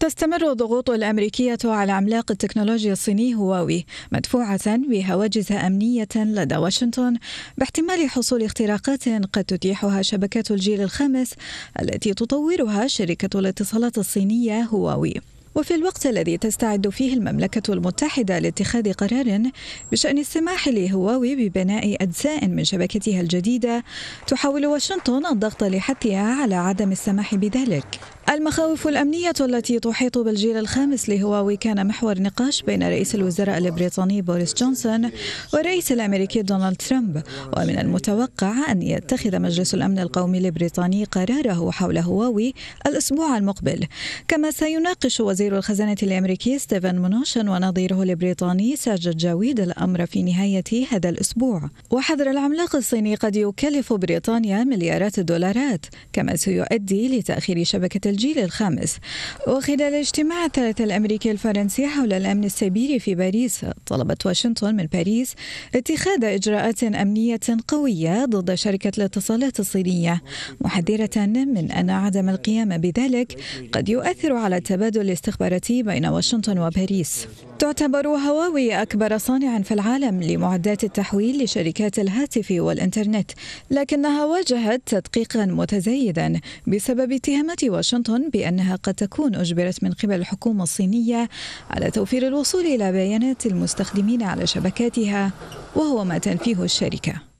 تستمر الضغوط الأمريكية على عملاق التكنولوجيا الصيني هواوي مدفوعة بهواجس أمنية لدى واشنطن باحتمال حصول اختراقات قد تتيحها شبكات الجيل الخامس التي تطورها شركة الاتصالات الصينية هواوي وفي الوقت الذي تستعد فيه المملكة المتحدة لاتخاذ قرار بشأن السماح لهواوي ببناء أجزاء من شبكتها الجديدة تحاول واشنطن الضغط لحثها على عدم السماح بذلك المخاوف الأمنية التي تحيط بالجيل الخامس لهواوي كان محور نقاش بين رئيس الوزراء البريطاني بوريس جونسون والرئيس الأمريكي دونالد ترامب ومن المتوقع أن يتخذ مجلس الأمن القومي البريطاني قراره حول هواوي الأسبوع المقبل كما سيناقش وزير الخزانة الأمريكي ستيفن منوشن ونظيره البريطاني ساجد جاويد الأمر في نهاية هذا الأسبوع وحظر العملاق الصيني قد يكلف بريطانيا مليارات الدولارات كما سيؤدي لتأخير شبكة الجيل الخامس وخلال اجتماع الثلاثة الأمريكي الفرنسي حول الأمن السيبيري في باريس طلبت واشنطن من باريس اتخاذ إجراءات أمنية قوية ضد شركة الاتصالات الصينية محذرة من أن عدم القيام بذلك قد يؤثر على التبادل الاستخباراتي بين واشنطن وباريس تعتبر هواوي أكبر صانع في العالم لمعدات التحويل لشركات الهاتف والإنترنت لكنها واجهت تدقيقا متزايدا بسبب اتهامات واشنطن بأنها قد تكون أجبرت من قبل الحكومة الصينية على توفير الوصول إلى بيانات المستخدمين على شبكاتها وهو ما تنفيه الشركة